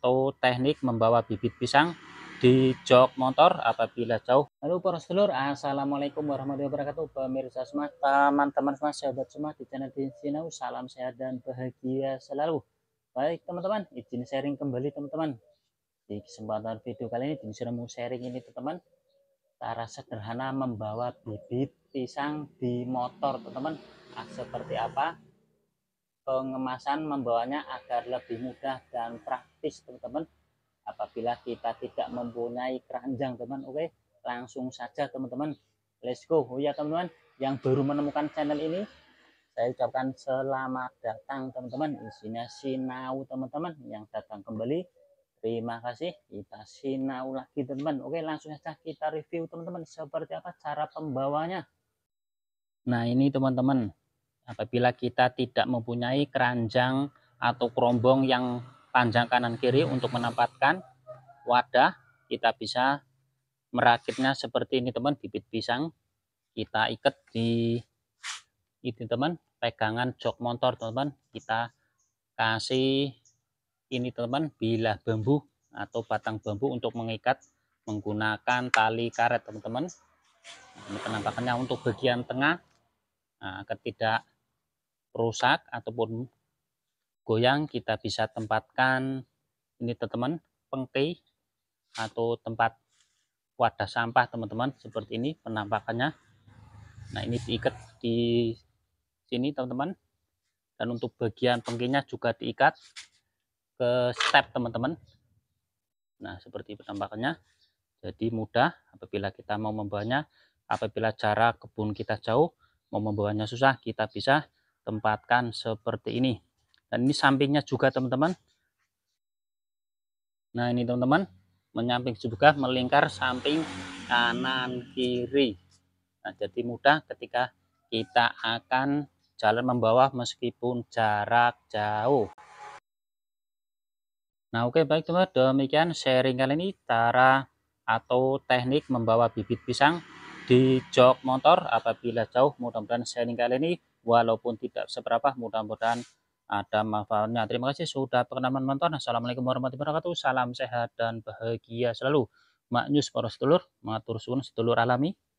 atau teknik membawa bibit pisang di jok motor apabila jauh. Halo para sedulur, Assalamualaikum warahmatullahi wabarakatuh. Pemirsa semua, teman-teman semua, sahabat semua di channel Sinau, salam sehat dan bahagia selalu. Baik teman-teman, izin sharing kembali teman-teman. Di kesempatan video kali ini, Din mau sharing ini teman-teman. Cara sederhana membawa bibit pisang di motor teman-teman. Nah, seperti apa? pengemasan membawanya agar lebih mudah dan praktis teman-teman apabila kita tidak mempunyai keranjang teman oke langsung saja teman-teman let's go oh ya teman-teman yang baru menemukan channel ini saya ucapkan selamat datang teman-teman isinya sinau teman-teman yang datang kembali terima kasih kita sinau lagi teman-teman oke langsung saja kita review teman-teman seperti apa cara pembawanya nah ini teman-teman Apabila kita tidak mempunyai keranjang atau kerombong yang panjang kanan kiri untuk menempatkan wadah, kita bisa merakitnya seperti ini teman, bibit pisang kita ikat di itu teman, pegangan jok motor teman, kita kasih ini teman bilah bambu atau batang bambu untuk mengikat menggunakan tali karet teman-teman. ini penampakannya untuk bagian tengah. Nah, ketidak rusak ataupun goyang kita bisa tempatkan ini teman-teman pengki atau tempat wadah sampah teman-teman seperti ini penampakannya nah ini diikat di sini teman-teman dan untuk bagian pengkinya juga diikat ke step teman-teman nah seperti penampakannya jadi mudah apabila kita mau membawanya apabila jarak kebun kita jauh mau membawanya susah kita bisa tempatkan seperti ini dan ini sampingnya juga teman-teman nah ini teman-teman menyamping juga melingkar samping kanan kiri nah jadi mudah ketika kita akan jalan membawa meskipun jarak jauh nah oke baik teman demikian sharing kali ini cara atau teknik membawa bibit pisang di jok motor apabila jauh mudah-mudahan sharing kali ini walaupun tidak seberapa mudah-mudahan ada manfaatnya. Terima kasih sudah pernah menonton. Assalamualaikum warahmatullahi wabarakatuh. Salam sehat dan bahagia selalu. maknyus Poros Telur mengatur sun setelur alami.